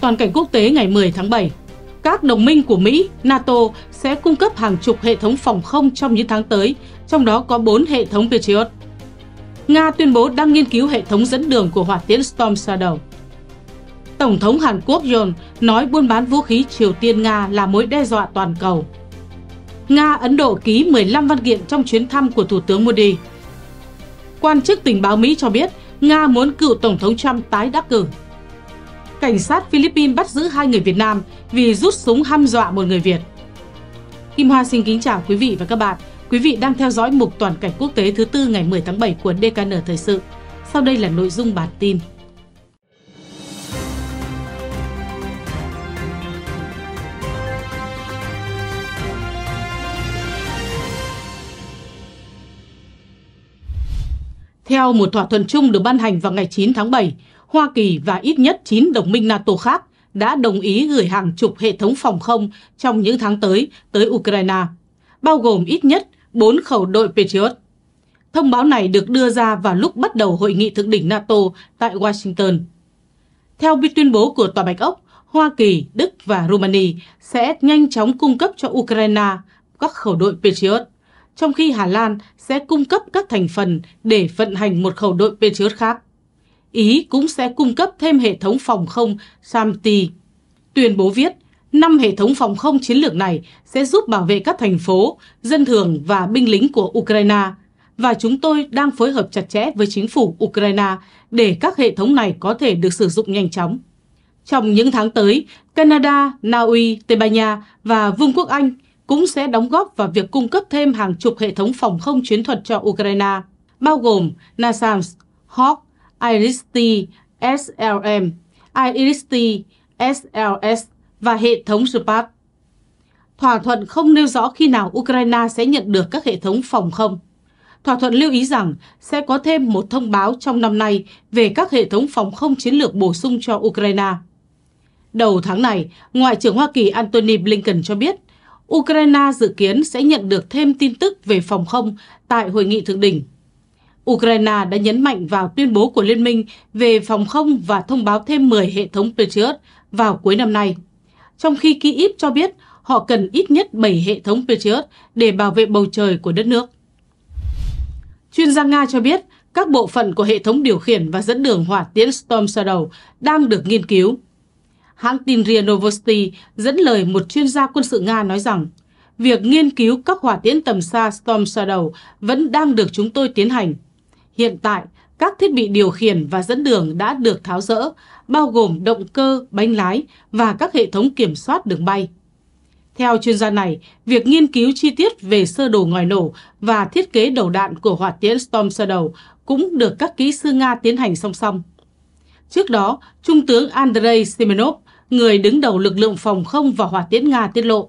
toàn cảnh quốc tế ngày 10 tháng 7. Các đồng minh của Mỹ, NATO sẽ cung cấp hàng chục hệ thống phòng không trong những tháng tới, trong đó có 4 hệ thống Patriot. Nga tuyên bố đang nghiên cứu hệ thống dẫn đường của hỏa tiễn Storm Shadow. Tổng thống Hàn Quốc Yoon nói buôn bán vũ khí Triều Tiên-Nga là mối đe dọa toàn cầu. Nga, Ấn Độ ký 15 văn kiện trong chuyến thăm của Thủ tướng Modi. Quan chức tình báo Mỹ cho biết Nga muốn cựu Tổng thống Trump tái đắc cử cảnh sát Philippines bắt giữ hai người Việt Nam vì rút súng hăm dọa một người Việt. Kim Hoa xin kính chào quý vị và các bạn. Quý vị đang theo dõi mục toàn cảnh quốc tế thứ tư ngày 10 tháng 7 của DKN Thời sự. Sau đây là nội dung bản tin. Theo một thỏa thuận chung được ban hành vào ngày 9 tháng 7, Hoa Kỳ và ít nhất 9 đồng minh NATO khác đã đồng ý gửi hàng chục hệ thống phòng không trong những tháng tới tới Ukraine, bao gồm ít nhất 4 khẩu đội Patriot. Thông báo này được đưa ra vào lúc bắt đầu hội nghị thượng đỉnh NATO tại Washington. Theo tuyên bố của Tòa Bạch Ốc, Hoa Kỳ, Đức và Rumani sẽ nhanh chóng cung cấp cho Ukraine các khẩu đội Patriot, trong khi Hà Lan sẽ cung cấp các thành phần để vận hành một khẩu đội Patriot khác. Ý cũng sẽ cung cấp thêm hệ thống phòng không Samti. Tuyên bố viết, năm hệ thống phòng không chiến lược này sẽ giúp bảo vệ các thành phố, dân thường và binh lính của Ukraine. Và chúng tôi đang phối hợp chặt chẽ với chính phủ Ukraine để các hệ thống này có thể được sử dụng nhanh chóng. Trong những tháng tới, Canada, Na Uy, Tây Ban Nha và Vương quốc Anh cũng sẽ đóng góp vào việc cung cấp thêm hàng chục hệ thống phòng không chiến thuật cho Ukraine, bao gồm NASAMS, Hawk, IRIS-T, SLM, IRIS-T, SLS và hệ thống SPAT. Thỏa thuận không nêu rõ khi nào Ukraine sẽ nhận được các hệ thống phòng không. Thỏa thuận lưu ý rằng sẽ có thêm một thông báo trong năm nay về các hệ thống phòng không chiến lược bổ sung cho Ukraine. Đầu tháng này, Ngoại trưởng Hoa Kỳ Antony Blinken cho biết Ukraine dự kiến sẽ nhận được thêm tin tức về phòng không tại hội nghị thượng đỉnh Ukraine đã nhấn mạnh vào tuyên bố của Liên minh về phòng không và thông báo thêm 10 hệ thống Patriot vào cuối năm nay. Trong khi Kyiv cho biết họ cần ít nhất 7 hệ thống Patriot để bảo vệ bầu trời của đất nước. Chuyên gia Nga cho biết các bộ phận của hệ thống điều khiển và dẫn đường hỏa tiễn Storm Shadow đang được nghiên cứu. Hãng tin RIA Novosti dẫn lời một chuyên gia quân sự Nga nói rằng việc nghiên cứu các hỏa tiễn tầm xa Storm Shadow vẫn đang được chúng tôi tiến hành. Hiện tại, các thiết bị điều khiển và dẫn đường đã được tháo rỡ, bao gồm động cơ, bánh lái và các hệ thống kiểm soát đường bay. Theo chuyên gia này, việc nghiên cứu chi tiết về sơ đồ ngòi nổ và thiết kế đầu đạn của hỏa tiễn Storm Shadow cũng được các kỹ sư Nga tiến hành song song. Trước đó, Trung tướng Andrei Semenov, người đứng đầu lực lượng phòng không và hỏa tiễn Nga tiết lộ,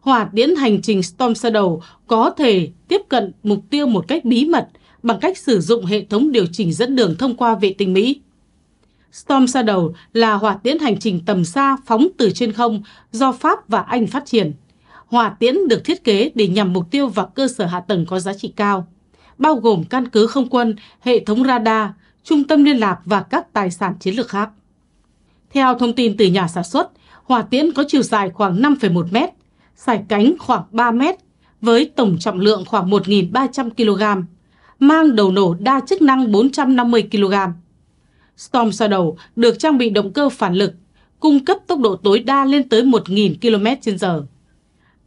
hỏa tiễn hành trình Storm Shadow có thể tiếp cận mục tiêu một cách bí mật bằng cách sử dụng hệ thống điều chỉnh dẫn đường thông qua vệ tinh Mỹ. Storm Shadow là hỏa tiễn hành trình tầm xa phóng từ trên không do Pháp và Anh phát triển. Hỏa tiễn được thiết kế để nhằm mục tiêu vào cơ sở hạ tầng có giá trị cao, bao gồm căn cứ không quân, hệ thống radar, trung tâm liên lạc và các tài sản chiến lược khác. Theo thông tin từ nhà sản xuất, hỏa tiễn có chiều dài khoảng 5,1 mét, sải cánh khoảng 3 mét với tổng trọng lượng khoảng 1.300 kg mang đầu nổ đa chức năng 450 kg. Storm Shadow được trang bị động cơ phản lực, cung cấp tốc độ tối đa lên tới 1.000 km h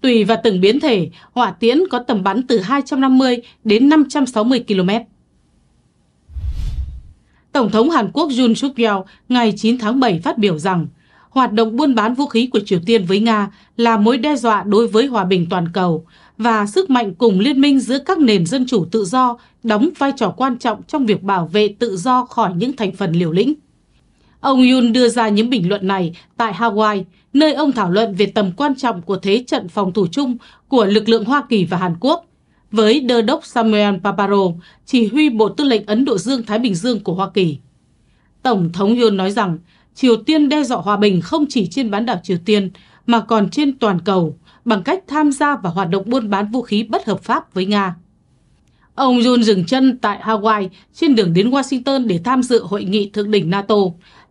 Tùy vào từng biến thể, hỏa tiễn có tầm bắn từ 250 đến 560 km. Tổng thống Hàn Quốc Jun Suk-yeol ngày 9 tháng 7 phát biểu rằng hoạt động buôn bán vũ khí của Triều Tiên với Nga là mối đe dọa đối với hòa bình toàn cầu và sức mạnh cùng liên minh giữa các nền dân chủ tự do đóng vai trò quan trọng trong việc bảo vệ tự do khỏi những thành phần liều lĩnh. Ông Yun đưa ra những bình luận này tại Hawaii, nơi ông thảo luận về tầm quan trọng của thế trận phòng thủ chung của lực lượng Hoa Kỳ và Hàn Quốc với đô đốc Samuel Paparo, chỉ huy Bộ Tư lệnh Ấn Độ Dương-Thái Bình Dương của Hoa Kỳ. Tổng thống Yun nói rằng Triều Tiên đe dọa hòa bình không chỉ trên bán đảo Triều Tiên mà còn trên toàn cầu bằng cách tham gia vào hoạt động buôn bán vũ khí bất hợp pháp với Nga. Ông Jun dừng chân tại Hawaii trên đường đến Washington để tham dự hội nghị thượng đỉnh NATO,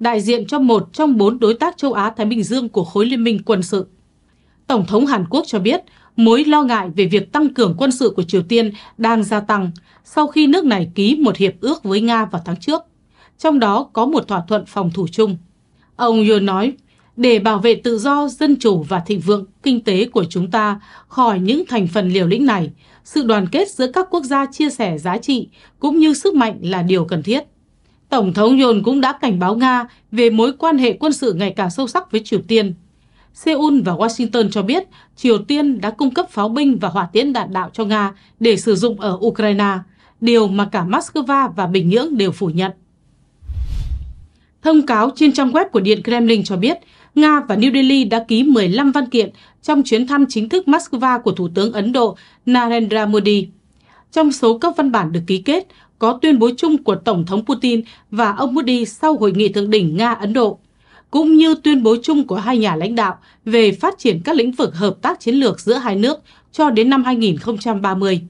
đại diện cho một trong bốn đối tác châu Á-Thái Bình Dương của khối liên minh quân sự. Tổng thống Hàn Quốc cho biết mối lo ngại về việc tăng cường quân sự của Triều Tiên đang gia tăng sau khi nước này ký một hiệp ước với Nga vào tháng trước, trong đó có một thỏa thuận phòng thủ chung. Ông Yoon nói, để bảo vệ tự do, dân chủ và thịnh vượng kinh tế của chúng ta khỏi những thành phần liều lĩnh này, sự đoàn kết giữa các quốc gia chia sẻ giá trị cũng như sức mạnh là điều cần thiết. Tổng thống Yoon cũng đã cảnh báo Nga về mối quan hệ quân sự ngày càng sâu sắc với Triều Tiên. Seoul và Washington cho biết Triều Tiên đã cung cấp pháo binh và hỏa tiễn đạn đạo cho Nga để sử dụng ở Ukraine, điều mà cả Moscow và Bình Nhưỡng đều phủ nhận. Thông cáo trên trang web của Điện Kremlin cho biết, Nga và New Delhi đã ký 15 văn kiện trong chuyến thăm chính thức Moscow của Thủ tướng Ấn Độ Narendra Modi. Trong số các văn bản được ký kết, có tuyên bố chung của Tổng thống Putin và ông Modi sau hội nghị thượng đỉnh Nga-Ấn Độ, cũng như tuyên bố chung của hai nhà lãnh đạo về phát triển các lĩnh vực hợp tác chiến lược giữa hai nước cho đến năm 2030.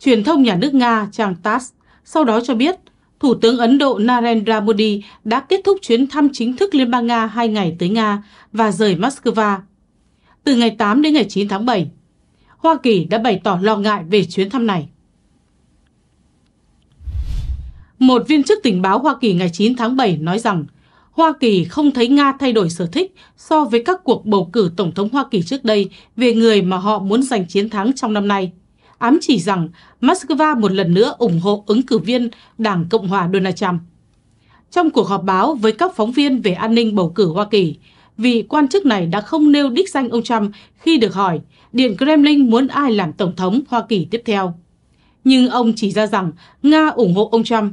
Truyền thông nhà nước Nga trang TASS sau đó cho biết Thủ tướng Ấn Độ Narendra Modi đã kết thúc chuyến thăm chính thức Liên bang Nga hai ngày tới Nga và rời Moscow. Từ ngày 8 đến ngày 9 tháng 7, Hoa Kỳ đã bày tỏ lo ngại về chuyến thăm này. Một viên chức tình báo Hoa Kỳ ngày 9 tháng 7 nói rằng Hoa Kỳ không thấy Nga thay đổi sở thích so với các cuộc bầu cử Tổng thống Hoa Kỳ trước đây về người mà họ muốn giành chiến thắng trong năm nay – ám chỉ rằng Moscow một lần nữa ủng hộ ứng cử viên Đảng Cộng hòa Donald Trump. Trong cuộc họp báo với các phóng viên về an ninh bầu cử Hoa Kỳ, vị quan chức này đã không nêu đích danh ông Trump khi được hỏi Điện Kremlin muốn ai làm Tổng thống Hoa Kỳ tiếp theo. Nhưng ông chỉ ra rằng Nga ủng hộ ông Trump,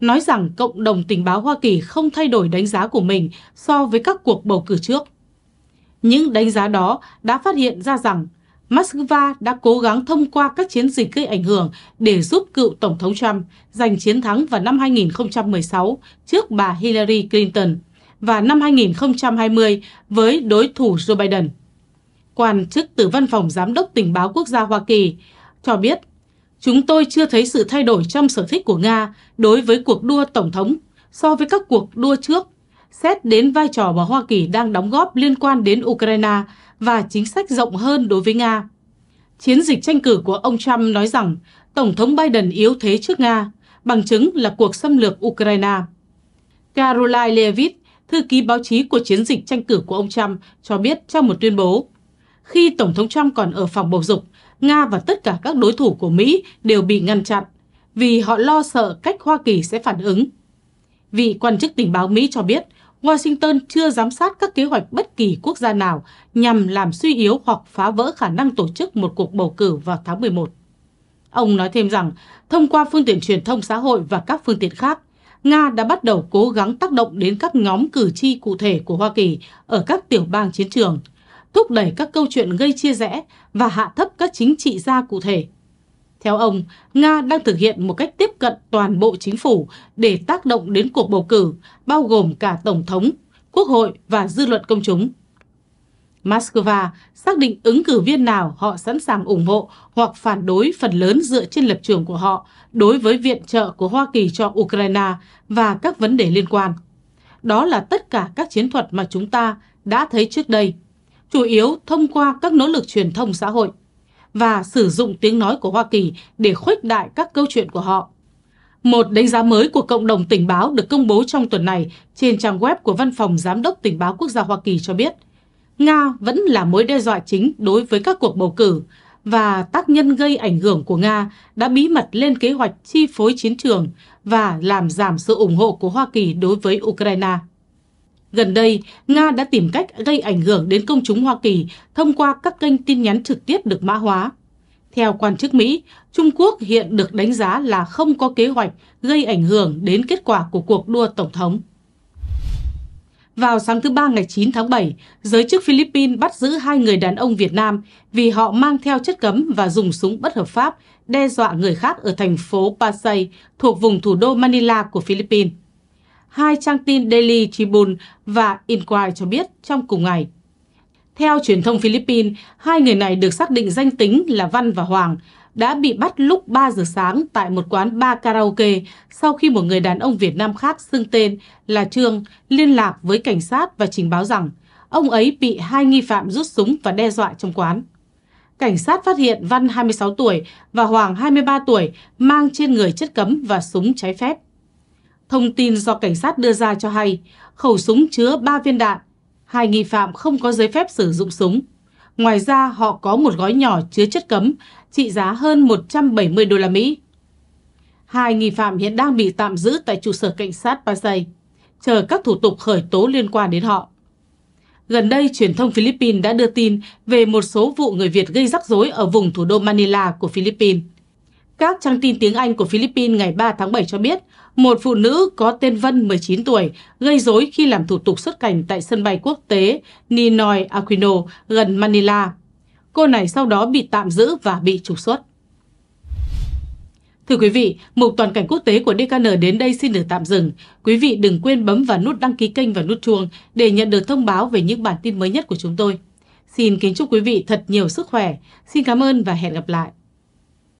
nói rằng cộng đồng tình báo Hoa Kỳ không thay đổi đánh giá của mình so với các cuộc bầu cử trước. Những đánh giá đó đã phát hiện ra rằng Moscow đã cố gắng thông qua các chiến dịch gây ảnh hưởng để giúp cựu Tổng thống Trump giành chiến thắng vào năm 2016 trước bà Hillary Clinton và năm 2020 với đối thủ Joe Biden. Quan chức từ Văn phòng Giám đốc Tình báo Quốc gia Hoa Kỳ cho biết, chúng tôi chưa thấy sự thay đổi trong sở thích của Nga đối với cuộc đua Tổng thống so với các cuộc đua trước. Xét đến vai trò mà Hoa Kỳ đang đóng góp liên quan đến Ukraine và chính sách rộng hơn đối với Nga. Chiến dịch tranh cử của ông Trump nói rằng Tổng thống Biden yếu thế trước Nga, bằng chứng là cuộc xâm lược Ukraine. Caroline levitt thư ký báo chí của chiến dịch tranh cử của ông Trump, cho biết trong một tuyên bố, khi Tổng thống Trump còn ở phòng bầu dục, Nga và tất cả các đối thủ của Mỹ đều bị ngăn chặn vì họ lo sợ cách Hoa Kỳ sẽ phản ứng. Vị quan chức tình báo Mỹ cho biết Washington chưa giám sát các kế hoạch bất kỳ quốc gia nào nhằm làm suy yếu hoặc phá vỡ khả năng tổ chức một cuộc bầu cử vào tháng 11. Ông nói thêm rằng, thông qua phương tiện truyền thông xã hội và các phương tiện khác, Nga đã bắt đầu cố gắng tác động đến các nhóm cử tri cụ thể của Hoa Kỳ ở các tiểu bang chiến trường, thúc đẩy các câu chuyện gây chia rẽ và hạ thấp các chính trị gia cụ thể theo ông, Nga đang thực hiện một cách tiếp cận toàn bộ chính phủ để tác động đến cuộc bầu cử, bao gồm cả Tổng thống, Quốc hội và dư luận công chúng. Moscow xác định ứng cử viên nào họ sẵn sàng ủng hộ hoặc phản đối phần lớn dựa trên lập trường của họ đối với viện trợ của Hoa Kỳ cho Ukraine và các vấn đề liên quan. Đó là tất cả các chiến thuật mà chúng ta đã thấy trước đây, chủ yếu thông qua các nỗ lực truyền thông xã hội và sử dụng tiếng nói của Hoa Kỳ để khuếch đại các câu chuyện của họ. Một đánh giá mới của cộng đồng tình báo được công bố trong tuần này trên trang web của Văn phòng Giám đốc Tình báo Quốc gia Hoa Kỳ cho biết, Nga vẫn là mối đe dọa chính đối với các cuộc bầu cử và tác nhân gây ảnh hưởng của Nga đã bí mật lên kế hoạch chi phối chiến trường và làm giảm sự ủng hộ của Hoa Kỳ đối với Ukraine. Gần đây, Nga đã tìm cách gây ảnh hưởng đến công chúng Hoa Kỳ thông qua các kênh tin nhắn trực tiếp được mã hóa. Theo quan chức Mỹ, Trung Quốc hiện được đánh giá là không có kế hoạch gây ảnh hưởng đến kết quả của cuộc đua Tổng thống. Vào sáng thứ Ba ngày 9 tháng 7, giới chức Philippines bắt giữ hai người đàn ông Việt Nam vì họ mang theo chất cấm và dùng súng bất hợp pháp đe dọa người khác ở thành phố Pasay thuộc vùng thủ đô Manila của Philippines hai trang tin Daily Tribune và Inquirer cho biết trong cùng ngày. Theo truyền thông Philippines, hai người này được xác định danh tính là Văn và Hoàng, đã bị bắt lúc 3 giờ sáng tại một quán bar karaoke sau khi một người đàn ông Việt Nam khác xưng tên là Trương liên lạc với cảnh sát và trình báo rằng ông ấy bị hai nghi phạm rút súng và đe dọa trong quán. Cảnh sát phát hiện Văn 26 tuổi và Hoàng 23 tuổi mang trên người chất cấm và súng trái phép. Thông tin do cảnh sát đưa ra cho hay, khẩu súng chứa 3 viên đạn, hai nghi phạm không có giấy phép sử dụng súng. Ngoài ra, họ có một gói nhỏ chứa chất cấm trị giá hơn 170 đô la Mỹ. Hai nghi phạm hiện đang bị tạm giữ tại trụ sở cảnh sát Pasay, chờ các thủ tục khởi tố liên quan đến họ. Gần đây, truyền thông Philippines đã đưa tin về một số vụ người Việt gây rắc rối ở vùng thủ đô Manila của Philippines. Các trang tin tiếng Anh của Philippines ngày 3 tháng 7 cho biết một phụ nữ có tên Vân 19 tuổi gây rối khi làm thủ tục xuất cảnh tại sân bay quốc tế Ninoy Aquino gần Manila. Cô này sau đó bị tạm giữ và bị trục xuất. Thưa quý vị, mục toàn cảnh quốc tế của DKN đến đây xin được tạm dừng. Quý vị đừng quên bấm vào nút đăng ký kênh và nút chuông để nhận được thông báo về những bản tin mới nhất của chúng tôi. Xin kính chúc quý vị thật nhiều sức khỏe. Xin cảm ơn và hẹn gặp lại.